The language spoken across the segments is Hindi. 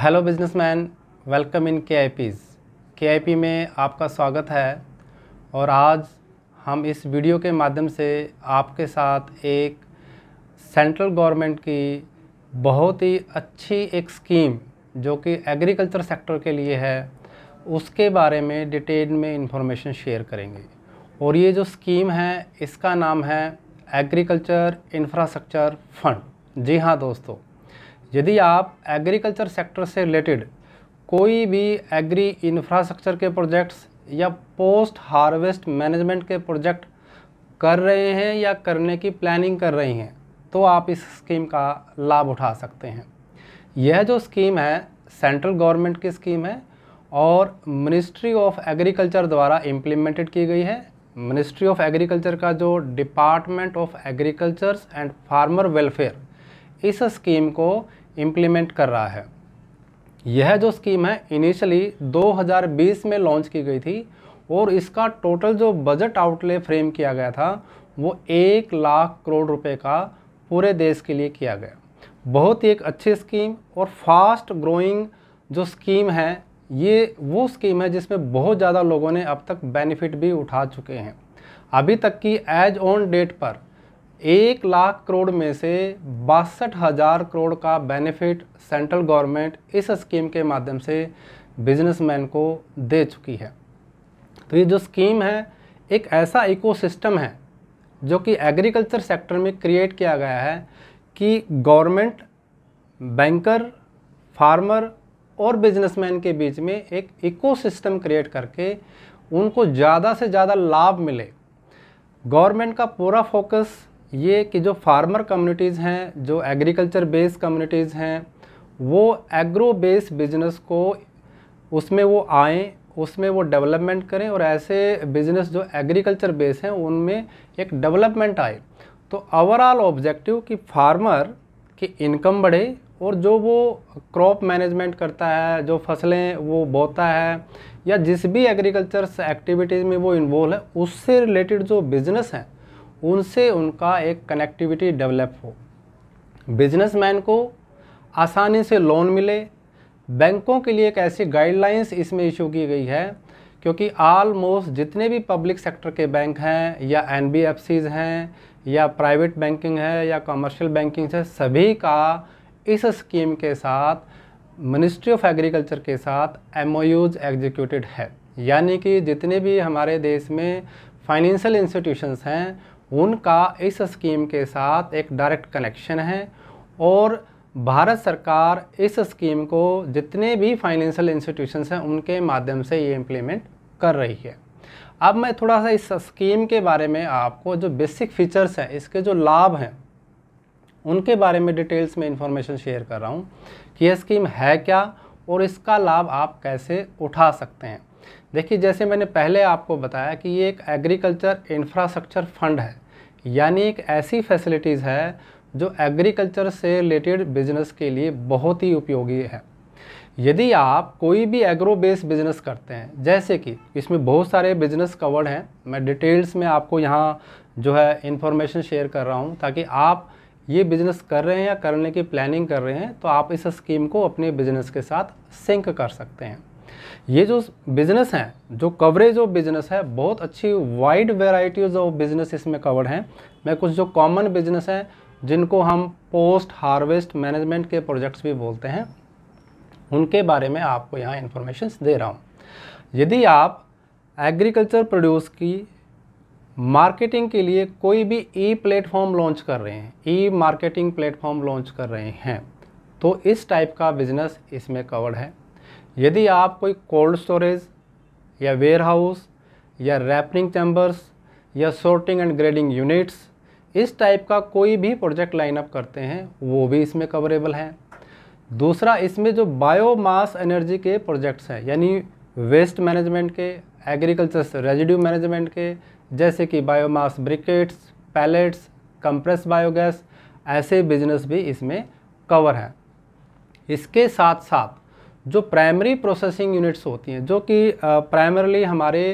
hello businessman welcome in K I Pease के आई पी में आपका स्वागत है और आज हम इस वीडियो के माध्यम से आपके साथ एक सेंट्रल गवर्नमेंट की बहुत ही अच्छी एक स्कीम जो कि एग्रीकल्चर सेक्टर के लिए है उसके बारे में डिटेल में इंफॉर्मेशन शेयर करेंगे और ये जो स्कीम है इसका नाम है एग्रीकल्चर इंफ्रास्ट्रक्चर फंड जी हाँ दोस्तों यदि आप एग्रीकल्चर सेक्टर से रिलेटेड कोई भी एग्री इंफ्रास्ट्रक्चर के प्रोजेक्ट्स या पोस्ट हार्वेस्ट मैनेजमेंट के प्रोजेक्ट कर रहे हैं या करने की प्लानिंग कर रही हैं तो आप इस स्कीम का लाभ उठा सकते हैं यह जो स्कीम है सेंट्रल गवर्नमेंट की स्कीम है और मिनिस्ट्री ऑफ एग्रीकल्चर द्वारा इम्प्लीमेंटेड की गई है मिनिस्ट्री ऑफ एग्रीकल्चर का जो department of agriculture and farmer welfare इस स्कीम को इम्प्लीमेंट कर रहा है यह जो स्कीम है इनिशियली 2020 में लॉन्च की गई थी और इसका टोटल जो बजट आउटले फ्रेम किया गया था वो एक लाख करोड़ रुपए का पूरे देश के लिए किया गया बहुत ही एक अच्छी स्कीम और फास्ट ग्रोइंग जो स्कीम है ये वो स्कीम है जिसमें बहुत ज़्यादा लोगों ने अब तक बेनिफिट भी उठा चुके हैं अभी तक की एज ऑन डेट पर एक लाख करोड़ में से बासठ हज़ार करोड़ का बेनिफिट सेंट्रल गवर्नमेंट इस स्कीम के माध्यम से बिजनेसमैन को दे चुकी है तो ये जो स्कीम है एक ऐसा इकोसिस्टम है जो कि एग्रीकल्चर सेक्टर में क्रिएट किया गया है कि गवर्नमेंट बैंकर फार्मर और बिजनेसमैन के बीच में एक इकोसिस्टम क्रिएट करके उनको ज़्यादा से ज़्यादा लाभ मिले गवर्नमेंट का पूरा फोकस ये कि जो फार्मर कम्युनिटीज़ हैं जो एग्रीकल्चर बेस्ड कम्युनिटीज़ हैं वो एग्रो बेस्ड बिजनेस को उसमें वो आएँ उसमें वो डेवलपमेंट करें और ऐसे बिजनेस जो एग्रीकल्चर बेस हैं उनमें एक डेवलपमेंट आए तो ओवरऑल ऑब्जेक्टिव कि फार्मर की इनकम बढ़े और जो वो क्रॉप मैनेजमेंट करता है जो फसलें वो बोता है या जिस भी एग्रीकल्चर एक्टिविटीज़ में वो इन्वॉल्व है उससे रिलेटेड जो बिज़नेस हैं उनसे उनका एक कनेक्टिविटी डेवलप हो बिजनेसमैन को आसानी से लोन मिले बैंकों के लिए एक ऐसी गाइडलाइंस इसमें इशू की गई है क्योंकि आलमोस्ट जितने भी पब्लिक सेक्टर के बैंक हैं या एन हैं या प्राइवेट बैंकिंग है या कमर्शियल बैंकिंग है सभी का इस स्कीम के साथ मिनिस्ट्री ऑफ एग्रीकल्चर के साथ एम एग्जीक्यूटेड है यानी कि जितने भी हमारे देश में फाइनेंशियल इंस्टीट्यूशंस हैं उनका इस स्कीम के साथ एक डायरेक्ट कनेक्शन है और भारत सरकार इस स्कीम को जितने भी फाइनेंशियल इंस्टीट्यूशंस हैं उनके माध्यम से ये इम्प्लीमेंट कर रही है अब मैं थोड़ा सा इस स्कीम के बारे में आपको जो बेसिक फीचर्स हैं इसके जो लाभ हैं उनके बारे में डिटेल्स में इंफॉर्मेशन शेयर कर रहा हूँ कि यह स्कीम है क्या और इसका लाभ आप कैसे उठा सकते हैं देखिए जैसे मैंने पहले आपको बताया कि ये एक एग्रीकल्चर इंफ्रास्ट्रक्चर फंड है यानी एक ऐसी फैसिलिटीज़ है जो एग्रीकल्चर से रिलेटेड बिजनेस के लिए बहुत ही उपयोगी है यदि आप कोई भी एग्रो बेस्ड बिजनेस करते हैं जैसे कि इसमें बहुत सारे बिजनेस कवर्ड हैं मैं डिटेल्स में आपको यहाँ जो है इन्फॉर्मेशन शेयर कर रहा हूँ ताकि आप ये बिजनेस कर रहे हैं या करने की प्लानिंग कर रहे हैं तो आप इस स्कीम को अपने बिजनेस के साथ सिंक कर सकते हैं ये जो बिज़नेस हैं जो कवरेज ऑफ बिज़नेस है बहुत अच्छी वाइड वेराइटीज़ ऑफ बिज़नेस इसमें कवर्ड हैं मैं कुछ जो कॉमन बिज़नेस हैं जिनको हम पोस्ट हार्वेस्ट मैनेजमेंट के प्रोजेक्ट्स भी बोलते हैं उनके बारे में आपको यहाँ इन्फॉर्मेशन दे रहा हूँ यदि आप एग्रीकल्चर प्रोड्यूस की मार्केटिंग के लिए कोई भी ई प्लेटफॉर्म लॉन्च कर रहे हैं ई मार्केटिंग प्लेटफॉर्म लॉन्च कर रहे हैं तो इस टाइप का बिज़नेस इसमें कवर्ड है यदि आप कोई कोल्ड स्टोरेज या वेयर हाउस या रैपनिंग चैम्बर्स या सोर्टिंग एंड ग्रेडिंग यूनिट्स इस टाइप का कोई भी प्रोजेक्ट लाइनअप करते हैं वो भी इसमें कवरेबल हैं दूसरा इसमें जो बायोमास एनर्जी के प्रोजेक्ट्स हैं यानी वेस्ट मैनेजमेंट के एग्रीकल्चर रेजिड्यू मैनेजमेंट के जैसे कि biomass briquettes pellets compress biogas ऐसे बिजनेस भी इसमें कवर हैं इसके साथ साथ जो प्राइमरी प्रोसेसिंग यूनिट्स होती हैं जो कि प्राइमरली हमारे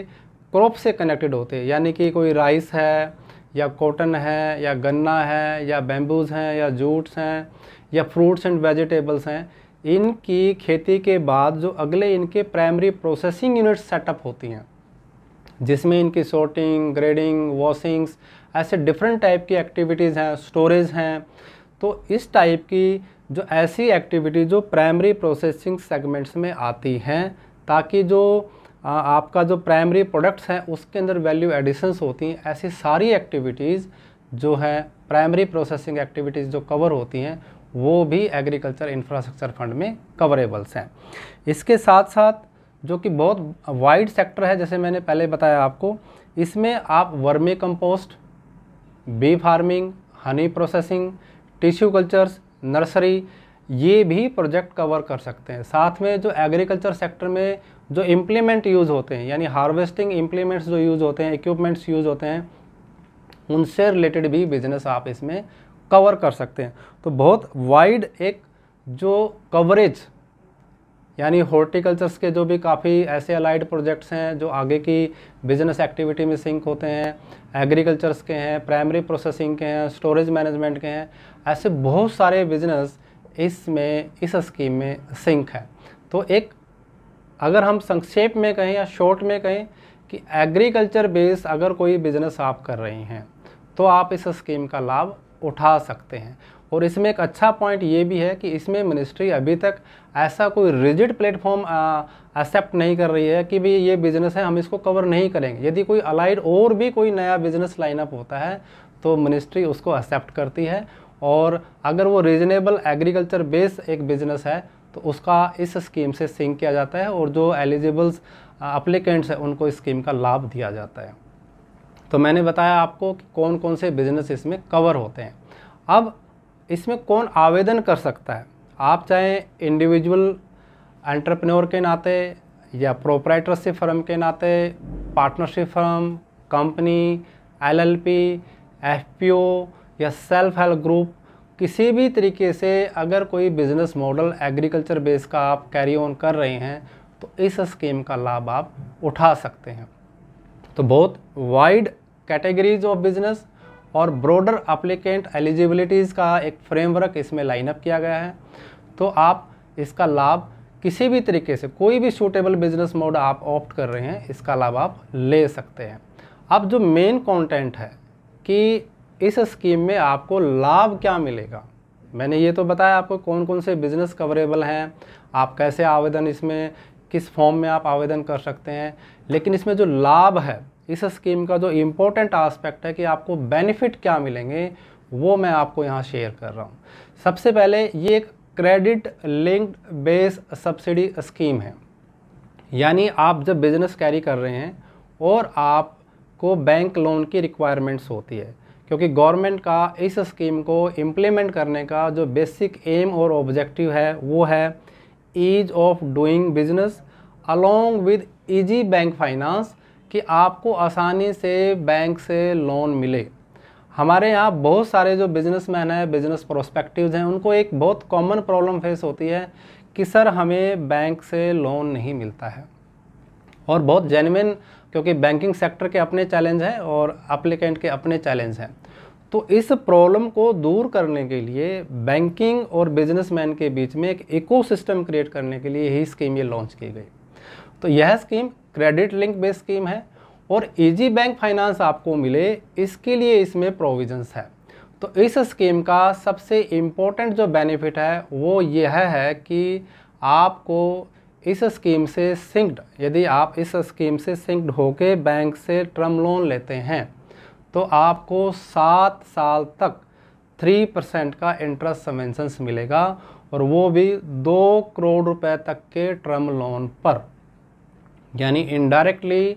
क्रॉप से कनेक्टेड होते हैं यानी कि कोई राइस है या कॉटन है या गन्ना है या बैम्बूज़ हैं या जूट्स हैं या फ्रूट्स एंड वेजिटेबल्स हैं इनकी खेती के बाद जो अगले इनके प्राइमरी प्रोसेसिंग यूनिट्स सेटअप होती हैं जिसमें इनकी सॉर्टिंग ग्रेडिंग वॉशिंग्स ऐसे डिफरेंट टाइप की एक्टिविटीज़ हैं स्टोरेज हैं तो इस टाइप की जो ऐसी एक्टिविटी जो प्राइमरी प्रोसेसिंग सेगमेंट्स में आती हैं ताकि जो आपका जो प्राइमरी प्रोडक्ट्स हैं उसके अंदर वैल्यू एडिशंस होती हैं ऐसी सारी एक्टिविटीज़ जो है प्राइमरी प्रोसेसिंग एक्टिविटीज़ जो कवर होती हैं वो भी एग्रीकल्चर इंफ्रास्ट्रक्चर फंड में कवरेबल्स हैं इसके साथ साथ जो कि बहुत वाइड सेक्टर है जैसे मैंने पहले बताया आपको इसमें आप vermicompost bee farming honey processing tissue cultures nursery ये भी प्रोजेक्ट कवर कर सकते हैं साथ में जो एग्रीकल्चर सेक्टर में जो इम्प्लीमेंट यूज़ होते हैं यानी हार्वेस्टिंग इम्प्लीमेंट्स जो यूज़ होते हैं इक्विपमेंट्स यूज़ होते हैं उनसे रिलेटेड भी बिजनेस आप इसमें कवर कर सकते हैं तो बहुत वाइड एक जो कवरेज यानी हॉर्टिकल्चर्स के जो भी काफ़ी ऐसे अलाइड प्रोजेक्ट्स हैं जो आगे की बिजनेस एक्टिविटी में सिंक होते हैं एग्रीकल्चर्स के हैं प्राइमरी प्रोसेसिंग के हैं स्टोरेज मैनेजमेंट के हैं ऐसे बहुत सारे बिजनेस इसमें इस स्कीम में सिंक है तो एक अगर हम संक्षेप में कहें या शॉर्ट में कहें कि एग्रीकल्चर बेस अगर कोई बिजनेस आप कर रहे हैं तो आप इस स्कीम का लाभ उठा सकते हैं और इसमें एक अच्छा पॉइंट ये भी है कि इसमें मिनिस्ट्री अभी तक ऐसा कोई रिजिड प्लेटफॉर्म एक्सेप्ट नहीं कर रही है कि भाई ये बिज़नेस है हम इसको कवर नहीं करेंगे यदि कोई अलाइड और भी कोई नया बिज़नेस लाइनअप होता है तो मिनिस्ट्री उसको एक्सेप्ट करती है और अगर वो रीजनेबल एग्रीकल्चर बेस एक बिजनेस है तो उसका इस स्कीम से सिंक किया जाता है और जो एलिजिबल्स अप्लीकेंट्स हैं उनको इस स्कीम का लाभ दिया जाता है तो मैंने बताया आपको कि कौन कौन से बिजनेस इसमें कवर होते हैं अब इसमें कौन आवेदन कर सकता है आप चाहे इंडिविजुअल एंटरप्रेन्योर के नाते या प्रोपराइटरशिप फर्म के नाते partnership firm company LLP FPO या सेल्फ हेल्प ग्रुप किसी भी तरीके से अगर कोई बिज़नेस मॉडल एग्रीकल्चर बेस का आप कैरी ऑन कर रहे हैं तो इस स्कीम का लाभ आप उठा सकते हैं तो बहुत वाइड कैटेगरीज ऑफ बिजनेस और ब्रॉडर अप्लीकेंट एलिजिबिलिटीज़ का एक फ्रेमवर्क इसमें लाइनअप किया गया है तो आप इसका लाभ किसी भी तरीके से कोई भी सूटेबल बिजनेस मोड आप ऑप्ट कर रहे हैं इसका लाभ आप ले सकते हैं अब जो मेन कंटेंट है कि इस स्कीम में आपको लाभ क्या मिलेगा मैंने ये तो बताया आपको कौन कौन से बिज़नेस कवरेबल हैं आप कैसे आवेदन इसमें किस फॉर्म में आप आवेदन कर सकते हैं लेकिन इसमें जो लाभ है इस स्कीम का जो इम्पोर्टेंट आस्पेक्ट है कि आपको बेनिफिट क्या मिलेंगे वो मैं आपको यहाँ शेयर कर रहा हूँ सबसे पहले ये एक credit linked base subsidy scheme है यानी आप जब बिज़नेस कैरी कर रहे हैं और आपको बैंक लोन की रिक्वायरमेंट्स होती है क्योंकि गवर्नमेंट का इस स्कीम को इम्प्लीमेंट करने का जो बेसिक एम और ऑब्जेक्टिव है वो है ease of doing business along with easy bank finance कि आपको आसानी से बैंक से लोन मिले हमारे यहाँ बहुत सारे जो बिजनेसमैन हैं बिजनेस प्रोस्पेक्टिव हैं उनको एक बहुत कॉमन प्रॉब्लम फेस होती है कि सर हमें बैंक से लोन नहीं मिलता है और बहुत जेनविन क्योंकि बैंकिंग सेक्टर के अपने चैलेंज हैं और अप्लीकेंट के अपने चैलेंज हैं तो इस प्रॉब्लम को दूर करने के लिए बैंकिंग और बिजनेसमैन के बीच में एक इकोसिस्टम क्रिएट करने के लिए यही स्कीम ये लॉन्च की गई तो यह scheme credit link based scheme है और इजी बैंक फाइनेंस आपको मिले इसके लिए इसमें प्रोविजंस है तो इस स्कीम का सबसे इम्पोर्टेंट जो बेनिफिट है वो यह है कि आपको इस स्कीम से सिंक्ड यदि आप इस स्कीम से सिंक्ड होके बैंक से टर्म लोन लेते हैं तो आपको सात साल तक थ्री परसेंट का इंटरेस्ट सबवेंसन्स मिलेगा और वो भी दो करोड़ रुपए तक के टर्म लोन पर यानी इनडायरेक्टली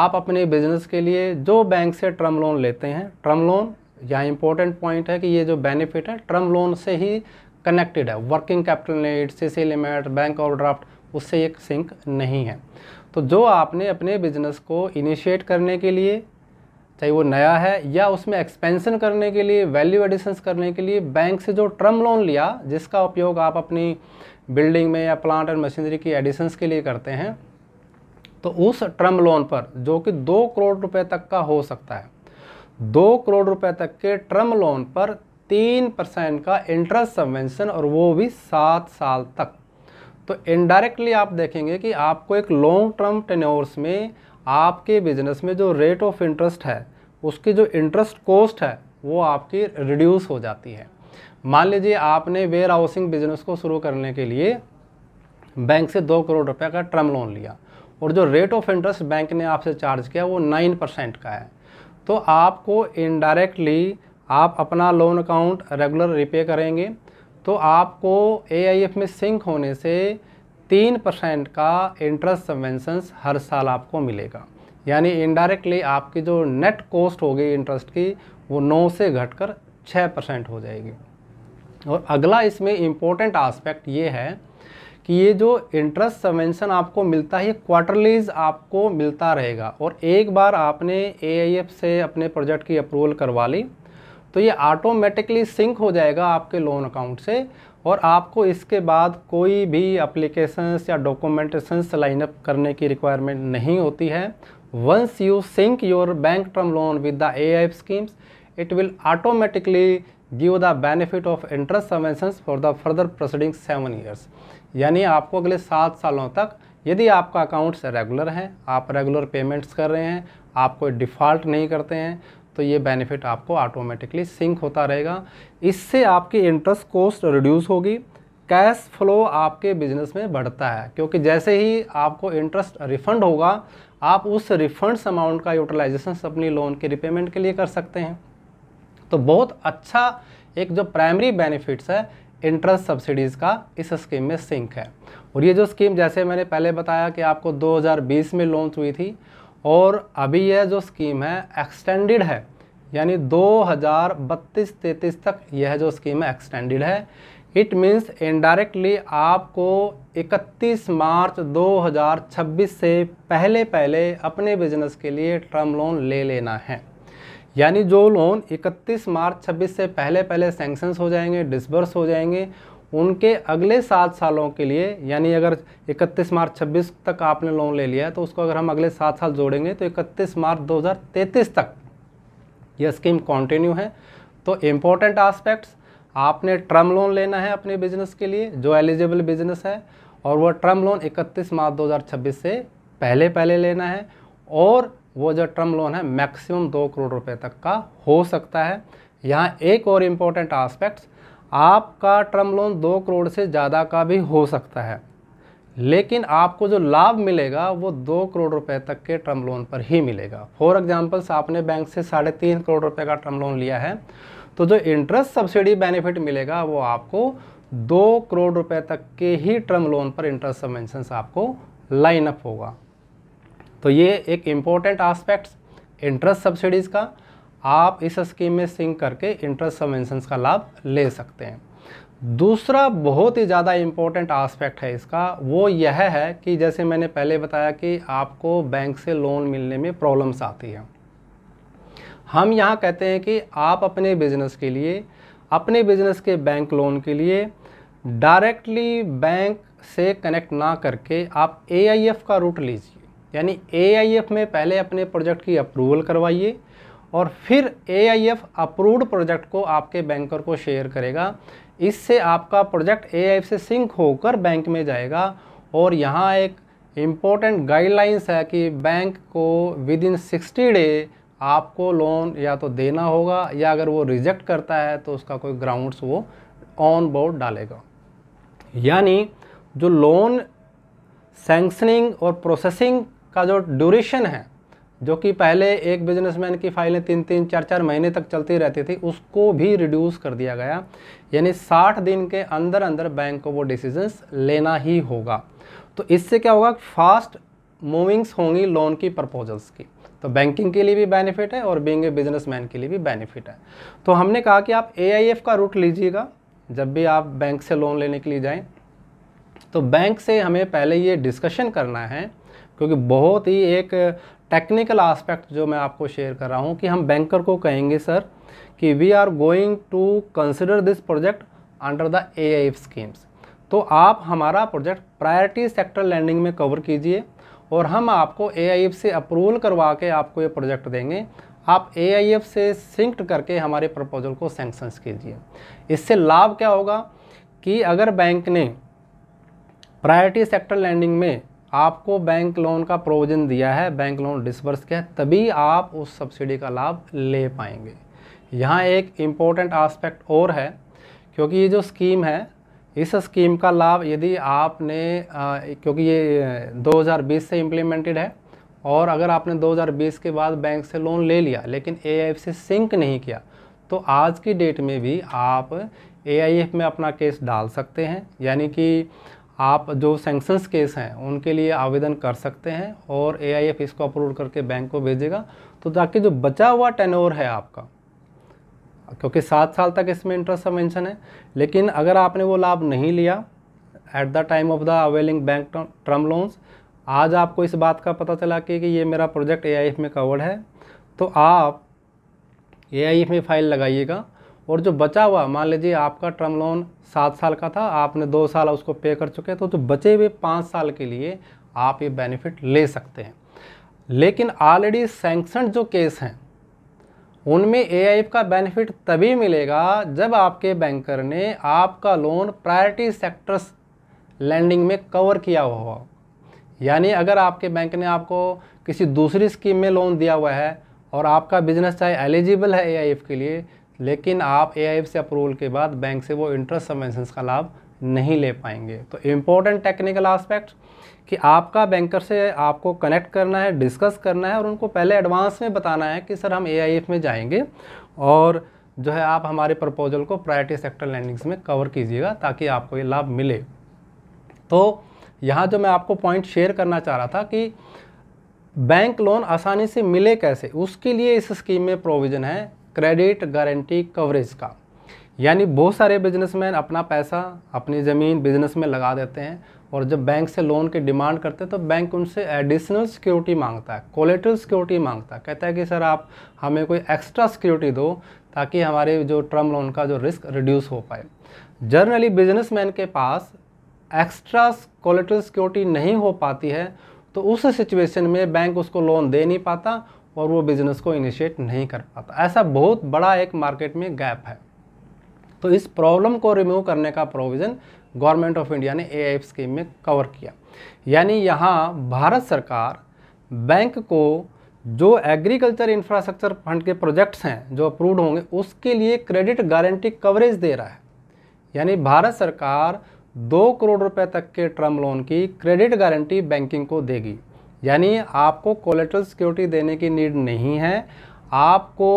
आप अपने बिजनेस के लिए जो बैंक से टर्म लोन लेते हैं टर्म लोन यहाँ इम्पोर्टेंट पॉइंट है कि ये जो बेनिफिट है टर्म लोन से ही कनेक्टेड है working capital need C C limit bank overdraft उससे एक सिंक नहीं है तो जो आपने अपने बिजनेस को इनिशिएट करने के लिए चाहे वो नया है या उसमें एक्सपेंशन करने के लिए वैल्यू एडिशंस करने के लिए बैंक से जो टर्म लोन लिया जिसका उपयोग आप अपनी बिल्डिंग में या प्लांट एंड मशीनरी की एडिशंस के लिए करते हैं तो उस टर्म लोन पर जो कि दो करोड़ रुपए तक का हो सकता है दो करोड़ रुपए तक के टर्म लोन पर तीन परसेंट का इंटरेस्ट सबवेंशन और वो भी सात साल तक तो इनडायरेक्टली आप देखेंगे कि आपको एक लॉन्ग टर्म टेनोर्स में आपके बिजनेस में जो रेट ऑफ इंटरेस्ट है उसकी जो इंटरेस्ट कॉस्ट है वो आपकी रिड्यूस हो जाती है मान लीजिए आपने वेयर हाउसिंग बिजनेस को शुरू करने के लिए बैंक से दो करोड़ रुपए का टर्म लोन लिया और जो रेट ऑफ इंटरेस्ट बैंक ने आपसे चार्ज किया वो नाइन परसेंट का है तो आपको इनडायरेक्टली आप अपना लोन अकाउंट रेगुलर रिपे करेंगे तो आपको एआईएफ में सिंक होने से तीन परसेंट का इंटरेस्ट सबवेंसन्स हर साल आपको मिलेगा यानी इनडायरेक्टली आपकी जो नेट कॉस्ट होगी इंटरेस्ट की वो नौ से घटकर छः परसेंट हो जाएगी और अगला इसमें इम्पोर्टेंट आस्पेक्ट ये है कि ये जो इंटरेस्ट सबवेंसन आपको मिलता है क्वार्टरलीज आपको मिलता रहेगा और एक बार आपने ए से अपने प्रोजेक्ट की अप्रूवल करवा ली तो ये ऑटोमेटिकली सिंक हो जाएगा आपके लोन अकाउंट से और आपको इसके बाद कोई भी अप्लीकेशंस या डॉक्यूमेंटेशन लाइनअप करने की रिक्वायरमेंट नहीं होती है once you sync your bank term loan with the A I schemes it will automatically give the benefit of interest subvention for the further proceeding seven years यानी आपको अगले सात सालों तक यदि आपका अकाउंट्स रेगुलर हैं आप रेगुलर पेमेंट्स कर रहे हैं आप कोई डिफ़ॉल्ट नहीं करते हैं तो ये बेनिफिट आपको ऑटोमेटिकली सिंक होता रहेगा इससे आपकी इंटरेस्ट कॉस्ट रिड्यूस होगी कैश फ्लो आपके बिजनेस में बढ़ता है क्योंकि जैसे ही आपको इंटरेस्ट रिफंड होगा आप उस रिफंड्स अमाउंट का यूटिलाइजेशन अपनी लोन के रिपेमेंट के लिए कर सकते हैं तो बहुत अच्छा एक जो प्राइमरी बेनिफिट्स है इंटरेस्ट सब्सिडीज़ का इस स्कीम में सिंक है और ये जो स्कीम जैसे मैंने पहले बताया कि आपको 2020 में लॉन्च हुई थी और अभी यह जो स्कीम है एक्सटेंडेड है यानी दो हज़ार बत्तीस तैतीस तक यह जो स्कीम है एक्सटेंडेड है इट मीन्स इनडायरेक्टली आपको 31 मार्च 2026 से पहले पहले अपने बिजनेस के लिए टर्म लोन ले लेना है यानी जो लोन 31 मार्च 26 से पहले पहले सेंक्शंस हो जाएंगे डिसबर्स हो जाएंगे उनके अगले सात सालों के लिए यानी अगर 31 मार्च 26 तक आपने लोन ले लिया है तो उसको अगर हम अगले सात साल जोड़ेंगे तो 31 मार्च 2033 तक ये स्कीम कॉन्टिन्यू है तो इम्पोर्टेंट आस्पेक्ट्स आपने टर्म लोन लेना है अपने बिजनेस के लिए जो एलिजिबल बिजनेस है और वो टर्म लोन 31 मार्च 2026 से पहले पहले लेना है और वो जो टर्म लोन है मैक्सिमम दो करोड़ रुपए तक का हो सकता है यहाँ एक और इम्पोर्टेंट आस्पेक्ट्स आपका टर्म लोन दो करोड़ से ज़्यादा का भी हो सकता है लेकिन आपको जो लाभ मिलेगा वो दो करोड़ रुपए तक के टर्म लोन पर ही मिलेगा फॉर एग्जांपल्स आपने बैंक से साढ़े तीन करोड़ रुपए का टर्म लोन लिया है तो जो इंटरेस्ट सब्सिडी बेनिफिट मिलेगा वो आपको दो करोड़ रुपए तक के ही टर्म लोन पर इंटरेस्ट सबेंशन आपको लाइन अप होगा तो ये एक इम्पोर्टेंट आस्पेक्ट इंटरेस्ट सब्सिडीज़ का आप इस स्कीम में सिंक करके इंटरेस्ट सबेंशन का लाभ ले सकते हैं दूसरा बहुत ही ज़्यादा इम्पोर्टेंट आस्पेक्ट है इसका वो यह है कि जैसे मैंने पहले बताया कि आपको बैंक से लोन मिलने में प्रॉब्लम्स आती हैं हम यहाँ कहते हैं कि आप अपने बिजनेस के लिए अपने बिजनेस के बैंक लोन के लिए डायरेक्टली बैंक से कनेक्ट ना करके आप ए का रूट लीजिए यानी ए में पहले अपने प्रोजेक्ट की अप्रूवल करवाइए और फिर एआईएफ अप्रूव्ड प्रोजेक्ट को आपके बैंकर को शेयर करेगा इससे आपका प्रोजेक्ट ए से सिंक होकर बैंक में जाएगा और यहाँ एक इम्पोर्टेंट गाइडलाइंस है कि बैंक को विद इन सिक्सटी डे आपको लोन या तो देना होगा या अगर वो रिजेक्ट करता है तो उसका कोई ग्राउंड्स वो ऑन बोर्ड डालेगा यानी जो लोन सेंक्शनिंग और प्रोसेसिंग का जो ड्यूरेशन है जो कि पहले एक बिजनेसमैन की फाइलें तीन तीन चार चार महीने तक चलती रहती थी उसको भी रिड्यूस कर दिया गया यानी साठ दिन के अंदर अंदर बैंक को वो डिसीजंस लेना ही होगा तो इससे क्या होगा फास्ट मूविंग्स होंगी लोन की प्रपोजल्स की तो बैंकिंग के लिए भी बेनिफिट है और बींग ए बिजनेस के लिए भी बेनिफिट है तो हमने कहा कि आप ए का रूट लीजिएगा जब भी आप बैंक से लोन लेने के लिए जाएँ तो बैंक से हमें पहले ये डिस्कशन करना है क्योंकि बहुत ही एक टेक्निकल आस्पेक्ट जो मैं आपको शेयर कर रहा हूँ कि हम बैंकर को कहेंगे सर कि we are going to consider this project under the A schemes तो आप हमारा प्रोजेक्ट प्रायोरिटी सेक्टर लैंडिंग में कवर कीजिए और हम आपको ए से अप्रूवल करवा के आपको ये प्रोजेक्ट देंगे आप ए से सिंक्ट करके हमारे प्रपोजल को सेंक्शंस कीजिए इससे लाभ क्या होगा कि अगर बैंक ने प्रायोरिटी सेक्टर लैंडिंग में आपको बैंक लोन का प्रोविज़न दिया है बैंक लोन डिसबर्स किया है तभी आप उस सब्सिडी का लाभ ले पाएंगे यहाँ एक इम्पोर्टेंट आस्पेक्ट और है क्योंकि ये जो स्कीम है इस स्कीम का लाभ यदि आपने आ, क्योंकि ये 2020 से इम्प्लीमेंटेड है और अगर आपने 2020 के बाद बैंक से लोन ले लिया लेकिन ए से सिंक नहीं किया तो आज की डेट में भी आप ए में अपना केस डाल सकते हैं यानी कि आप जो सेंक्शंस केस हैं उनके लिए आवेदन कर सकते हैं और एआईएफ इसको अपलोड करके बैंक को भेजेगा तो ताकि जो बचा हुआ टेन है आपका क्योंकि सात साल तक इसमें इंटरेस्ट मैंशन है लेकिन अगर आपने वो लाभ नहीं लिया at the time of the availing bank term loans आज आपको इस बात का पता चला कि, ये मेरा प्रोजेक्ट ए में कवर्ड है तो आप ए में फ़ाइल लगाइएगा और जो बचा हुआ मान लीजिए आपका टर्म लोन सात साल का था आपने दो साल उसको पे कर चुके हैं तो जो बचे हुए पाँच साल के लिए आप ये बेनिफिट ले सकते हैं लेकिन ऑलरेडी सेंक्शन जो केस हैं उनमें ए का बेनिफिट तभी मिलेगा जब आपके बैंकर ने आपका लोन प्रायोरिटी सेक्टर्स लैंडिंग में कवर किया हुआ यानी अगर आपके बैंक ने आपको किसी दूसरी स्कीम में लोन दिया हुआ है और आपका बिजनेस चाहे एलिजिबल है ए के लिए लेकिन आप ए से अप्रूवल के बाद बैंक से वो इंटरेस्ट सबवेंशन का लाभ नहीं ले पाएंगे तो इम्पोर्टेंट टेक्निकल आस्पेक्ट कि आपका बैंकर से आपको कनेक्ट करना है डिस्कस करना है और उनको पहले एडवांस में बताना है कि सर हम ए में जाएंगे और जो है आप हमारे प्रपोजल को प्रायरिटी सेक्टर लैंडिंग्स में कवर कीजिएगा ताकि आपको ये लाभ मिले तो यहाँ जो मैं आपको पॉइंट शेयर करना चाह रहा था कि बैंक लोन आसानी से मिले कैसे उसके लिए इस स्कीम में प्रोविज़न है क्रेडिट गारंटी कवरेज का यानी बहुत सारे बिजनेसमैन अपना पैसा अपनी ज़मीन बिजनेस में लगा देते हैं और जब बैंक से लोन की डिमांड करते हैं तो बैंक उनसे एडिशनल सिक्योरिटी मांगता है कोलेटरल सिक्योरिटी मांगता है कहता है कि सर आप हमें कोई एक्स्ट्रा सिक्योरिटी दो ताकि हमारे जो टर्म लोन का जो रिस्क रिड्यूस हो पाए जर्नली बिजनेस के पास एक्स्ट्रा कोलेटरल सिक्योरिटी नहीं हो पाती है तो उस सिचुएशन में बैंक उसको लोन दे नहीं पाता और वो बिज़नेस को इनिशिएट नहीं कर पाता ऐसा बहुत बड़ा एक मार्केट में गैप है तो इस प्रॉब्लम को रिमूव करने का प्रोविज़न गवर्नमेंट ऑफ इंडिया ने ए स्कीम में कवर किया यानी यहाँ भारत सरकार बैंक को जो एग्रीकल्चर इंफ्रास्ट्रक्चर फंड के प्रोजेक्ट्स हैं जो अप्रूव्ड होंगे उसके लिए क्रेडिट गारंटी कवरेज दे रहा है यानी भारत सरकार दो करोड़ रुपए तक के टर्म लोन की क्रेडिट गारंटी बैंकिंग को देगी यानी आपको कोलेट्रल सिक्योरिटी देने की नीड नहीं है आपको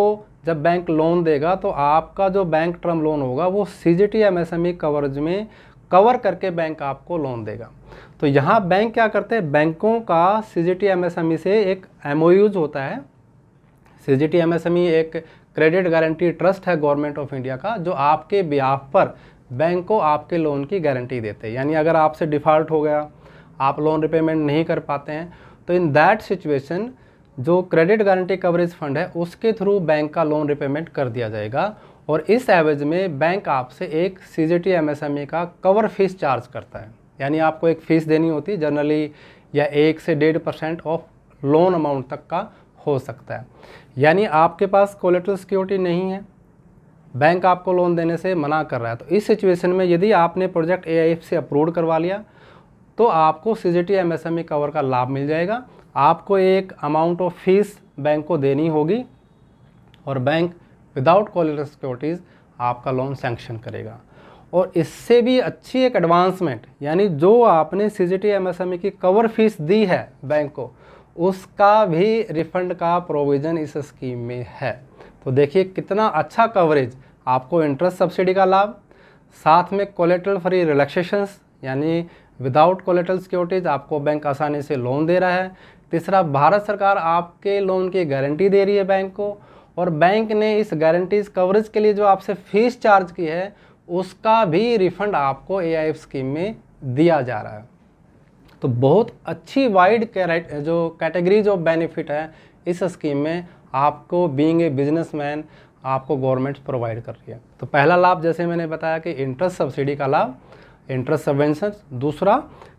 जब बैंक लोन देगा तो आपका जो बैंक टर्म लोन होगा वो C G T M S M E coverage में कवर करके बैंक आपको लोन देगा तो यहाँ बैंक क्या करते हैं बैंकों का C G T M S M E से एक एम ओ यूज होता है C G T M S M E एक क्रेडिट गारंटी ट्रस्ट है गवर्नमेंट ऑफ इंडिया का जो आपके ब्याह पर बैंक को आपके लोन की गारंटी देते हैं यानी अगर आपसे डिफ़ॉल्ट हो गया आप लोन रिपेमेंट नहीं कर पाते हैं तो इन दैट सिचुएशन जो क्रेडिट गारंटी कवरेज फंड है उसके थ्रू बैंक का लोन रिपेमेंट कर दिया जाएगा और इस एवज में बैंक आपसे एक C G T M S M E का कवर फीस चार्ज करता है यानी आपको एक फ़ीस देनी होती है जनरली या एक से डेढ़ परसेंट ऑफ लोन अमाउंट तक का हो सकता है यानी आपके पास कोलेट्रल सिक्योरिटी नहीं है बैंक आपको लोन देने से मना कर रहा है तो इस सिचुएशन में यदि आपने प्रोजेक्ट ए से अप्रूव करवा लिया तो आपको C G T M S M E cover का लाभ मिल जाएगा आपको एक अमाउंट ऑफ फीस बैंक को देनी होगी और बैंक विदाउट कॉलर सिक्योरिटीज़ आपका लोन सेंक्शन करेगा और इससे भी अच्छी एक एडवांसमेंट यानी जो आपने C G T M S M E की कवर फीस दी है बैंक को उसका भी रिफंड का प्रोविज़न इस स्कीम में है तो देखिए कितना अच्छा कवरेज आपको इंटरेस्ट सब्सिडी का लाभ साथ में कोलेट्रल फ्री रिलैक्सेशंस यानी विदाउट कोलेटल सिक्योरिटीज आपको बैंक आसानी से लोन दे रहा है तीसरा भारत सरकार आपके लोन की गारंटी दे रही है बैंक को और बैंक ने इस गारंटीज कवरेज के लिए जो आपसे फीस चार्ज की है उसका भी रिफंड आपको ए स्कीम में दिया जा रहा है तो बहुत अच्छी वाइड जो कैटेगरीज ऑफ बेनिफिट है इस स्कीम में आपको बीइंग ए बिजनेसमैन आपको गवर्नमेंट प्रोवाइड कर रही है तो पहला लाभ जैसे मैंने बताया कि इंटरेस्ट सब्सिडी का लाभ इंटरेस्ट सबवेंशन दूसरा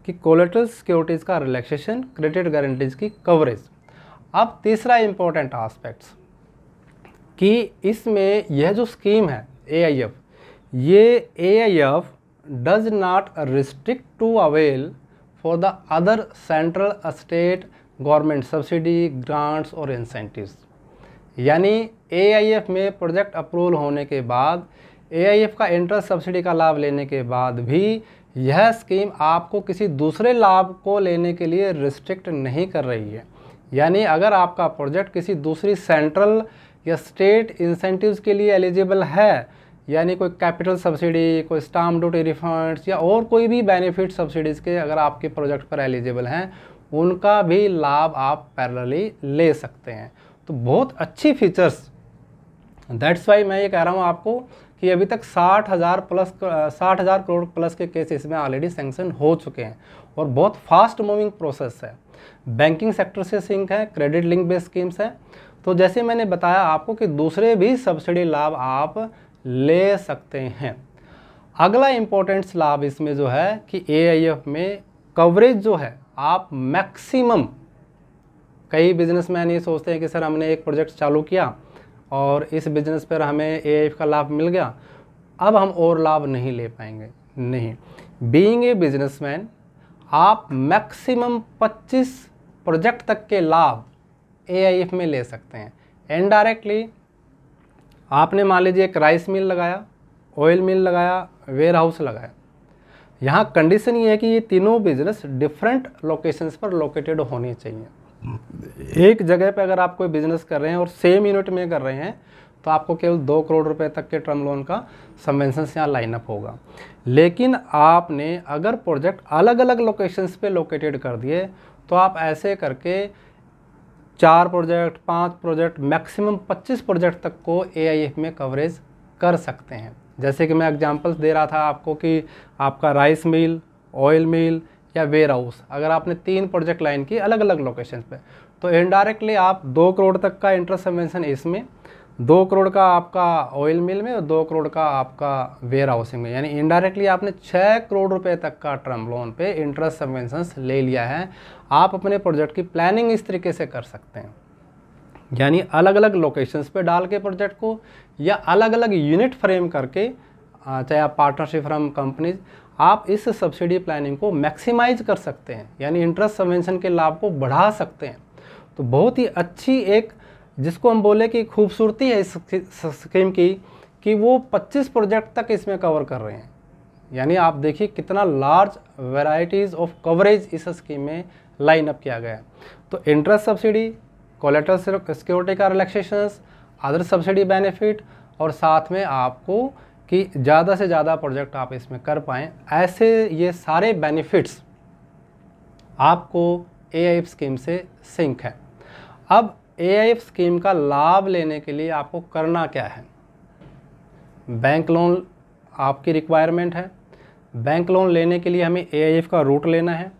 कि कोलेट्रल सिक्योरिटीज़ का रिलैक्सेशन क्रेडिट गारंटीज़ की कवरेज अब तीसरा इंपॉर्टेंट आस्पेक्ट्स कि इसमें यह जो स्कीम है ए ये uh does not restrict to avail for the other central state government subsidy grants और इंसेंटिव्स यानी ए में प्रोजेक्ट अप्रूवल होने के बाद एआईएफ का इंटरेस्ट सब्सिडी का लाभ लेने के बाद भी यह स्कीम आपको किसी दूसरे लाभ को लेने के लिए रिस्ट्रिक्ट नहीं कर रही है यानी अगर आपका प्रोजेक्ट किसी दूसरी सेंट्रल या स्टेट इंसेंटिव्स के लिए एलिजिबल है यानी कोई कैपिटल सब्सिडी कोई स्टाम्प ड्यूटी रिफंड्स या और कोई भी बेनिफिट सब्सिडीज़ के अगर आपके प्रोजेक्ट पर एलिजिबल हैं उनका भी लाभ आप पैरली ले सकते हैं तो बहुत अच्छी फीचर्स दैट्स वाई मैं ये कह रहा हूँ आपको कि अभी तक साठ हज़ार प्लस साठ हज़ार करोड़ प्लस के केस इसमें ऑलरेडी सेंक्शन हो चुके हैं और बहुत फास्ट मूविंग प्रोसेस है बैंकिंग सेक्टर से सिंक है क्रेडिट लिंक बेस्ड स्कीम्स हैं तो जैसे मैंने बताया आपको कि दूसरे भी सब्सिडी लाभ आप ले सकते हैं अगला इम्पोर्टेंट लाभ इसमें जो है कि ए में कवरेज जो है आप मैक्सिमम कई बिजनेसमैन ये सोचते हैं कि सर हमने एक प्रोजेक्ट चालू किया और इस बिज़नेस पर हमें ए का लाभ मिल गया अब हम और लाभ नहीं ले पाएंगे नहीं बीइंग ए बिजनेसमैन आप मैक्सिमम 25 प्रोजेक्ट तक के लाभ ए में ले सकते हैं इनडायरेक्टली आपने मान लीजिए एक राइस मिल लगाया ऑयल मिल लगाया वेयर हाउस लगाया यहाँ कंडीशन ये है कि ये तीनों बिजनेस डिफरेंट लोकेशंस पर लोकेटेड होने चाहिए एक जगह पे अगर आप कोई बिजनेस कर रहे हैं और सेम यूनिट में कर रहे हैं तो आपको केवल दो करोड़ रुपए तक के टर्म लोन का सबवेंसन यहाँ लाइनअप होगा लेकिन आपने अगर प्रोजेक्ट अलग अलग लोकेशंस पे लोकेटेड कर दिए तो आप ऐसे करके चार प्रोजेक्ट पांच प्रोजेक्ट मैक्सिमम 25 प्रोजेक्ट तक को ए में कवरेज कर सकते हैं जैसे कि मैं एग्जांपल्स दे रहा था आपको कि आपका राइस मिल ऑयल मिल या वेयर हाउस अगर आपने तीन प्रोजेक्ट लाइन की अलग अलग लोकेशन पे तो इनडायरेक्टली आप दो करोड़ तक का इंटरेस्ट सबवेंसन इसमें दो करोड़ का आपका ऑयल मिल में और दो करोड़ का आपका वेयर हाउसिंग में यानी इनडायरेक्टली आपने छः करोड़ रुपए तक का टर्म लोन पे इंटरेस्ट सबवेंसन्स ले लिया है आप अपने प्रोजेक्ट की प्लानिंग इस तरीके से कर सकते हैं यानी अलग अलग लोकेशंस पे डाल के प्रोजेक्ट को या अलग अलग यूनिट फ्रेम करके चाहे आप पार्टनरशिप फ्रॉम कंपनीज आप इस सब्सिडी प्लानिंग को मैक्सिमाइज कर सकते हैं यानी इंटरेस्ट सबवेंशन के लाभ को बढ़ा सकते हैं तो बहुत ही अच्छी एक जिसको हम बोले कि खूबसूरती है इस स्कीम की कि वो 25 प्रोजेक्ट तक इसमें कवर कर रहे हैं यानी आप देखिए कितना लार्ज वेराइटीज़ ऑफ कवरेज इस स्कीम में लाइन अप किया गया है तो इंटरेस्ट सब्सिडी कोलेटरल सिक्योरिटी का रिलैक्सेशन अदर सब्सिडी बेनिफिट और साथ में आपको कि ज़्यादा से ज़्यादा प्रोजेक्ट आप इसमें कर पाएँ ऐसे ये सारे बेनिफिट्स आपको ए स्कीम से सिंक है अब ए स्कीम का लाभ लेने के लिए आपको करना क्या है बैंक लोन आपकी रिक्वायरमेंट है बैंक लोन लेने के लिए हमें ए का रूट लेना है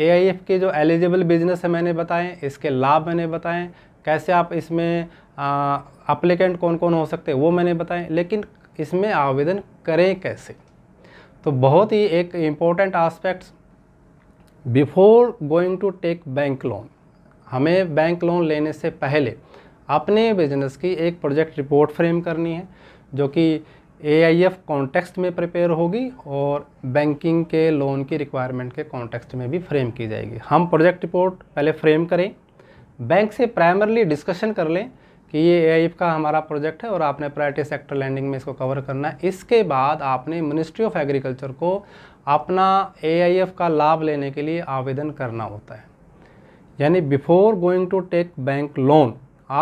ए के जो एलिजिबल बिजनेस है मैंने बताएं इसके लाभ मैंने बताएं कैसे आप इसमें अप्लीकेंट कौन कौन हो सकते हैं वो मैंने बताएं लेकिन इसमें आवेदन करें कैसे तो बहुत ही एक important aspects before going to take bank loan हमें बैंक लोन लेने से पहले अपने बिजनेस की एक प्रोजेक्ट रिपोर्ट फ्रेम करनी है जो कि ए आई एफ कॉन्टेक्स्ट में प्रिपेयर होगी और बैंकिंग के लोन की रिक्वायरमेंट के कॉन्टेक्स्ट में भी फ्रेम की जाएगी हम प्रोजेक्ट रिपोर्ट पहले फ्रेम करें बैंक से प्राइमरली डिस्कशन कर लें कि ये ए का हमारा प्रोजेक्ट है और आपने प्रायरिटी सेक्टर लैंडिंग में इसको कवर करना है इसके बाद आपने मिनिस्ट्री ऑफ एग्रीकल्चर को अपना ए का लाभ लेने के लिए आवेदन करना होता है यानी before going to take bank loan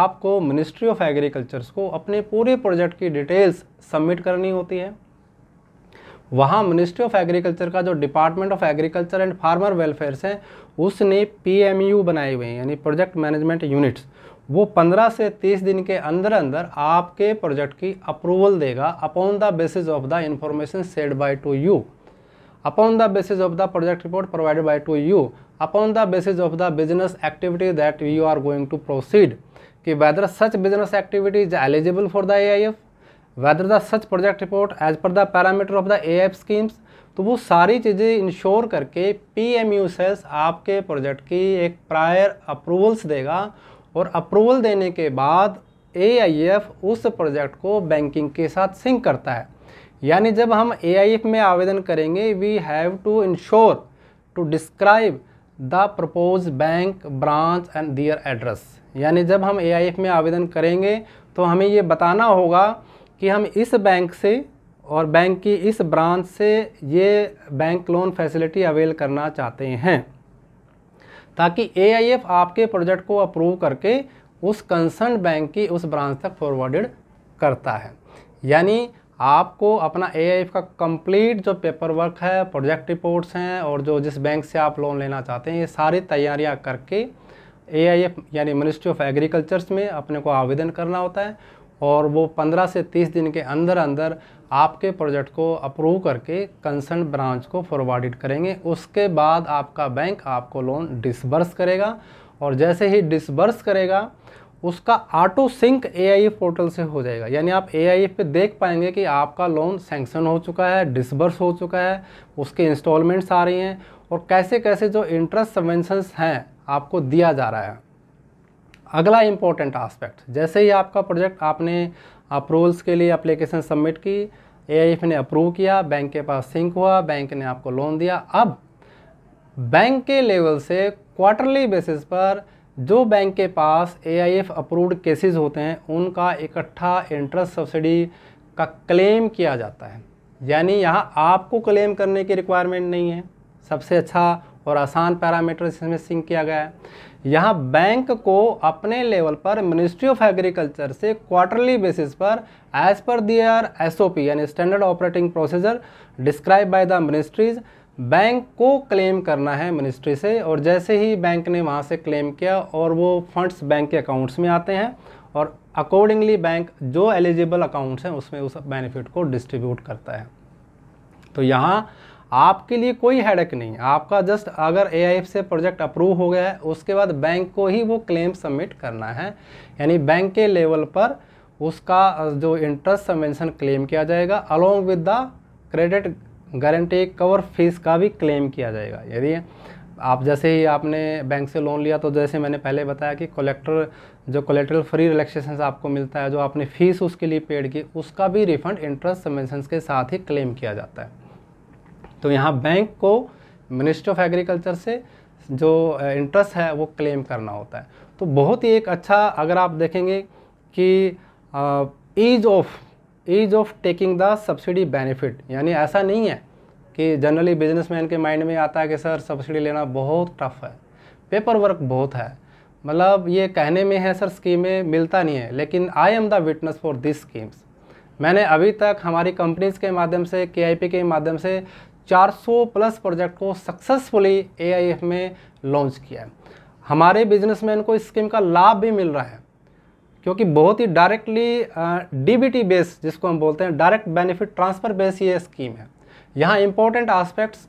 आपको मिनिस्ट्री ऑफ एग्रीकल्चर्स को अपने पूरे प्रोजेक्ट की डिटेल्स सबमिट करनी होती है वहाँ मिनिस्ट्री ऑफ एग्रीकल्चर का जो department of agriculture and farmer welfare है उसने पीएमयू बनाए हुए हैं यानी प्रोजेक्ट मैनेजमेंट यूनिट्स वो 15 से 30 दिन के अंदर अंदर आपके प्रोजेक्ट की अप्रूवल देगा upon the basis of the information said by to you upon the basis of the project report provided by to you upon the basis of the business activity that you are going to proceed कि whether such business activity is eligible for the A I F whether the such project report as per the parameter of the A schemes तो वो सारी चीज़ें इंश्योर करके पी एम यू सेल्स आपके प्रोजेक्ट की एक प्रायर अप्रूवल्स देगा और अप्रूवल देने के बाद ए उस प्रोजेक्ट को बैंकिंग के साथ सिंक करता है यानी जब हम ए में आवेदन करेंगे we have to ensure to describe the propose bank branch and their address यानी जब हम ए में आवेदन करेंगे तो हमें ये बताना होगा कि हम इस बैंक से और बैंक की इस ब्रांच से ये बैंक लोन फैसिलिटी अवेल करना चाहते हैं ताकि ए आपके प्रोजेक्ट को अप्रूव करके उस कंसर्न बैंक की उस ब्रांच तक फॉरवर्डेड करता है यानी आपको अपना ए का कंप्लीट जो पेपर वर्क है प्रोजेक्ट रिपोर्ट्स हैं और जो जिस बैंक से आप लोन लेना चाहते हैं ये सारी तैयारियां करके ए यानी मिनिस्ट्री ऑफ एग्रीकल्चर्स में अपने को आवेदन करना होता है और वो 15 से 30 दिन के अंदर अंदर आपके प्रोजेक्ट को अप्रूव करके कंसर्न ब्रांच को फॉरवर्डिड करेंगे उसके बाद आपका बैंक आपको लोन डिसबर्स करेगा और जैसे ही डिसबर्स करेगा उसका ऑटो सिंक ए पोर्टल से हो जाएगा यानी आप ए पे देख पाएंगे कि आपका लोन सेंक्शन हो चुका है डिसबर्स हो चुका है उसके इंस्टॉलमेंट्स आ रही हैं और कैसे कैसे जो इंटरेस्ट सबवेंशंस हैं आपको दिया जा रहा है अगला इम्पोर्टेंट आस्पेक्ट जैसे ही आपका प्रोजेक्ट आपने अप्रूवल्स के लिए अप्लीकेशन सबमिट की एआईएफ ने अप्रूव किया बैंक के पास सिंक हुआ बैंक ने आपको लोन दिया अब बैंक के लेवल से क्वार्टरली बेसिस पर जो बैंक के पास एआईएफ अप्रूव्ड केसेस होते हैं उनका इकट्ठा इंटरेस्ट सब्सिडी का क्लेम किया जाता है यानी यहाँ आपको क्लेम करने की रिक्वायरमेंट नहीं है सबसे अच्छा और आसान पैरामीटर इसमें सिंक किया गया है यहाँ बैंक को अपने लेवल पर मिनिस्ट्री ऑफ एग्रीकल्चर से क्वार्टरली बेसिस पर as per their S O P यानी standard operating procedure describe by the ministries bank को क्लेम करना है मिनिस्ट्री से और जैसे ही बैंक ने वहाँ से क्लेम किया और वो फंड्स बैंक के अकाउंट्स में आते हैं और अकॉर्डिंगली बैंक जो एलिजिबल अकाउंट्स हैं उसमें उस बेनिफिट को डिस्ट्रीब्यूट करता है तो यहाँ आपके लिए कोई हेडक नहीं आपका जस्ट अगर ए से प्रोजेक्ट अप्रूव हो गया है उसके बाद बैंक को ही वो क्लेम सबमिट करना है यानी बैंक के लेवल पर उसका जो इंटरेस्ट सबवेंशन क्लेम किया जाएगा along with the credit guarantee cover fees का भी क्लेम किया जाएगा यदि आप जैसे ही आपने बैंक से लोन लिया तो जैसे मैंने पहले बताया कि कलेक्टर जो कलेक्टर फ्री रिलैक्सेशन आपको मिलता है जो आपने फ़ीस उसके लिए पेड की उसका भी रिफंड इंटरेस्ट सबवेंशन के साथ ही क्लेम किया जाता है तो यहाँ बैंक को मिनिस्ट्री ऑफ एग्रीकल्चर से जो इंटरेस्ट uh, है वो क्लेम करना होता है तो बहुत ही एक अच्छा अगर आप देखेंगे कि ease of ease of taking the subsidy benefit यानी ऐसा नहीं है कि जनरली बिजनेसमैन के माइंड में आता है कि सर सब्सिडी लेना बहुत टफ है पेपर वर्क बहुत है मतलब ये कहने में है सर स्कीमें मिलता नहीं है लेकिन I am the witness for this schemes मैंने अभी तक हमारी कंपनीज़ के माध्यम से के के माध्यम से 400 प्लस प्रोजेक्ट को सक्सेसफुली एआईएफ में लॉन्च किया है हमारे बिजनेसमैन को इस स्कीम का लाभ भी मिल रहा है क्योंकि बहुत ही डायरेक्टली डीबीटी बेस जिसको हम बोलते हैं डायरेक्ट बेनिफिट ट्रांसफ़र बेस ये स्कीम है यहाँ इम्पोर्टेंट आस्पेक्ट्स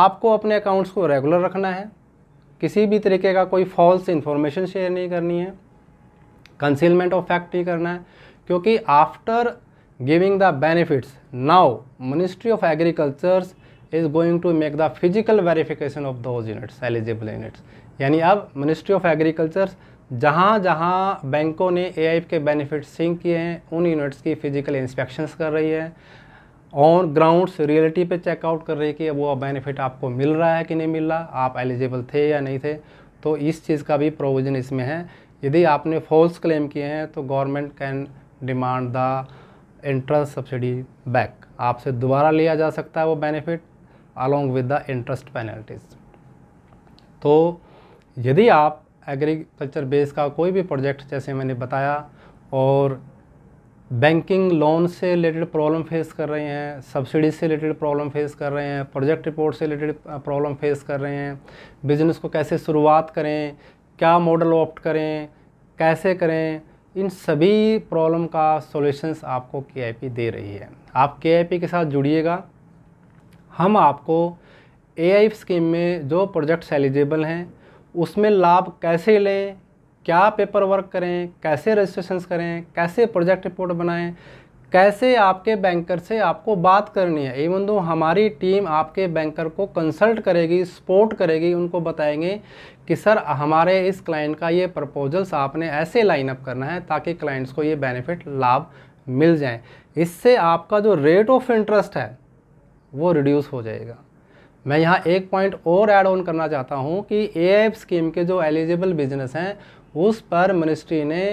आपको अपने अकाउंट्स को रेगुलर रखना है किसी भी तरीके का कोई फॉल्स इन्फॉर्मेशन शेयर नहीं करनी है कंसीलमेंट ऑफ फैक्ट नहीं करना है क्योंकि after giving the benefits now ministry of agricultures is going to make the physical verification of those units eligible units यानी अब ministry of agricultures जहाँ जहाँ बैंकों ने ए के बेनिफिट सिंक किए हैं उन यूनिट्स की फ़िज़िकल इंस्पेक्शंस कर रही है ऑन ग्राउंड्स रियलिटी पे चेकआउट कर रही है कि वो बेनिफिट आपको मिल रहा है कि नहीं मिल रहा आप एलिजिबल थे या नहीं थे तो इस चीज़ का भी प्रोविज़न इसमें है यदि आपने फॉल्स क्लेम किए हैं तो government can demand the interest subsidy back आपसे दोबारा लिया जा सकता है वो benefit along with the interest penalties तो यदि आप एग्रीकल्चर बेस का कोई भी प्रोजेक्ट जैसे मैंने बताया और बैंकिंग लोन से रिलेटेड प्रॉब्लम फेस कर रहे हैं सब्सिडी से रिलेटेड प्रॉब्लम फेस कर रहे हैं प्रोजेक्ट रिपोर्ट से रिलेटेड प्रॉब्लम फेस कर रहे हैं बिज़नेस को कैसे शुरुआत करें क्या मॉडल ऑप्ट करें कैसे करें इन सभी प्रॉब्लम का सॉल्यूशंस आपको के दे रही है आप के के साथ जुड़िएगा हम आपको ए स्कीम में जो प्रोजेक्ट्स एलिजिबल हैं उसमें लाभ कैसे लें क्या पेपर वर्क करें कैसे रजिस्ट्रेशन करें कैसे प्रोजेक्ट रिपोर्ट बनाएं कैसे आपके बैंकर से आपको बात करनी है इवन दो हमारी टीम आपके बैंकर को कंसल्ट करेगी सपोर्ट करेगी उनको बताएंगे कि सर हमारे इस क्लाइंट का ये प्रपोजल्स आपने ऐसे लाइनअप करना है ताकि क्लाइंट्स को ये बेनिफिट लाभ मिल जाए इससे आपका जो रेट ऑफ इंटरेस्ट है वो रिड्यूस हो जाएगा मैं यहाँ एक पॉइंट और ऐड ऑन करना चाहता हूँ कि ए स्कीम के जो एलिजिबल बिजनेस हैं उस पर मिनिस्ट्री ने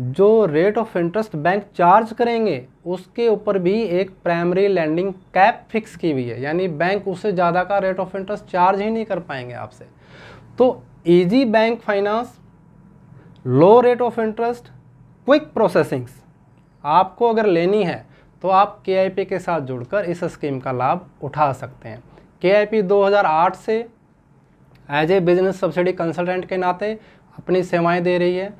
जो rate of interest bank charge करेंगे उसके ऊपर भी एक प्राइमरी लैंडिंग कैप फिक्स की हुई है यानी बैंक उससे ज़्यादा का रेट ऑफ इंटरेस्ट चार्ज ही नहीं कर पाएंगे आपसे तो easy bank finance low rate of interest quick processings आपको अगर लेनी है तो आप के के साथ जुड़कर इस स्कीम का लाभ उठा सकते हैं के 2008 से as a business subsidy consultant के नाते अपनी सेवाएं दे रही है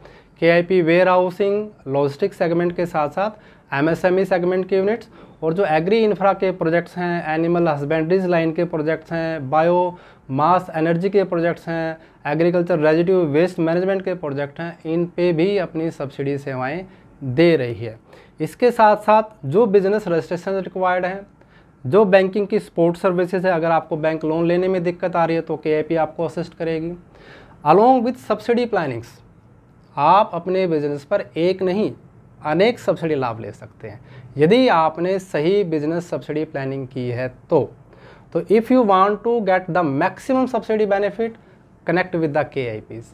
K I P warehousing logistic segment के साथ साथ एमएसएमई सेगमेंट e के यूनिट्स और जो एग्री इंफ्रा के प्रोजेक्ट्स हैं एनिमल हस्बेंड्रीज लाइन के प्रोजेक्ट्स हैं बायो मास एनर्जी के प्रोजेक्ट्स हैं एग्रीकल्चर रेजिटिव वेस्ट मैनेजमेंट के प्रोजेक्ट हैं इन पे भी अपनी सब्सिडी सेवाएँ दे रही है इसके साथ साथ जो बिजनेस रजिस्ट्रेशन रिक्वायर्ड हैं जो बैंकिंग की सपोर्ट सर्विसेज है अगर आपको बैंक लोन लेने में दिक्कत आ रही है तो के आपको असिस्ट करेगी अलोंग विथ सब्सिडी प्लानिंग्स आप अपने बिजनेस पर एक नहीं अनेक सब्सिडी लाभ ले सकते हैं यदि आपने सही बिजनेस सब्सिडी प्लानिंग की है तो तो if you want to get the maximum subsidy benefit connect with the K I Ps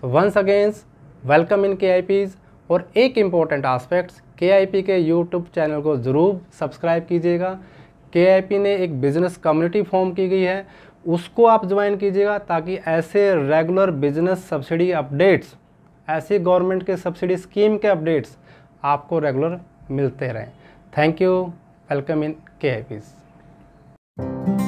तो once again welcome in K I Ps और एक important aspects K I P के यूट्यूब चैनल को ज़रूर सब्सक्राइब कीजिएगा के आई पी ने एक बिजनेस कम्युनिटी फॉर्म की गई है उसको आप ज्वाइन कीजिएगा ताकि ऐसे रेगुलर बिजनेस सब्सिडी अपडेट्स ऐसी गवर्नमेंट के सब्सिडी स्कीम के अपडेट्स आपको रेगुलर मिलते रहें thank you welcome in K I